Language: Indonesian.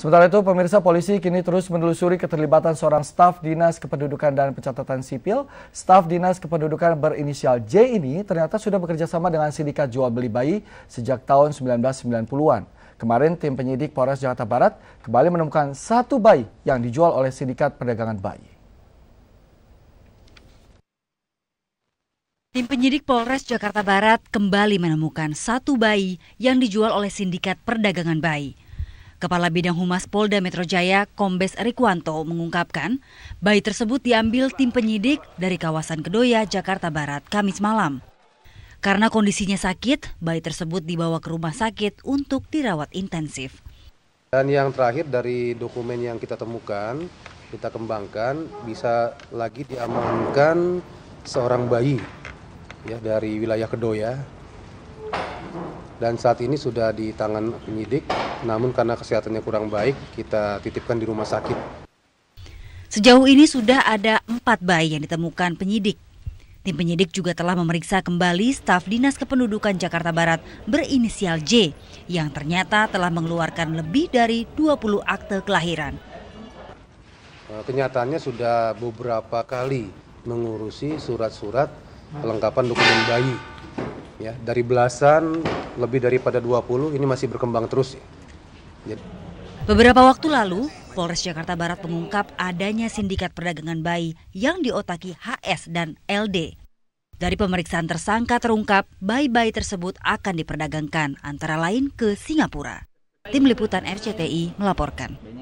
Sementara itu, pemirsa polisi kini terus menelusuri keterlibatan seorang staf Dinas Kependudukan dan Pencatatan Sipil. Staf Dinas Kependudukan berinisial J ini ternyata sudah bekerja sama dengan sindikat jual beli bayi sejak tahun 1990-an. Kemarin tim penyidik Polres Jakarta Barat kembali menemukan satu bayi yang dijual oleh sindikat perdagangan bayi. Tim penyidik Polres Jakarta Barat kembali menemukan satu bayi yang dijual oleh sindikat perdagangan bayi. Kepala Bidang Humas Polda Metro Jaya, Kombes Rikwanto, mengungkapkan bayi tersebut diambil tim penyidik dari kawasan Kedoya, Jakarta Barat, Kamis malam. Karena kondisinya sakit, bayi tersebut dibawa ke rumah sakit untuk dirawat intensif. Dan yang terakhir dari dokumen yang kita temukan, kita kembangkan, bisa lagi diamankan seorang bayi ya dari wilayah Kedoya dan saat ini sudah di tangan penyidik. Namun karena kesehatannya kurang baik, kita titipkan di rumah sakit. Sejauh ini sudah ada empat bayi yang ditemukan penyidik. Tim penyidik juga telah memeriksa kembali staf Dinas Kependudukan Jakarta Barat berinisial J yang ternyata telah mengeluarkan lebih dari 20 akte kelahiran. Eh, kenyataannya sudah beberapa kali mengurusi surat-surat kelengkapan dokumen bayi ya dari belasan lebih daripada 20 ini masih berkembang terus Jadi. Beberapa waktu lalu, Polres Jakarta Barat mengungkap adanya sindikat perdagangan bayi yang diotaki HS dan LD. Dari pemeriksaan tersangka terungkap, bayi-bayi tersebut akan diperdagangkan antara lain ke Singapura. Tim Liputan RCTI melaporkan.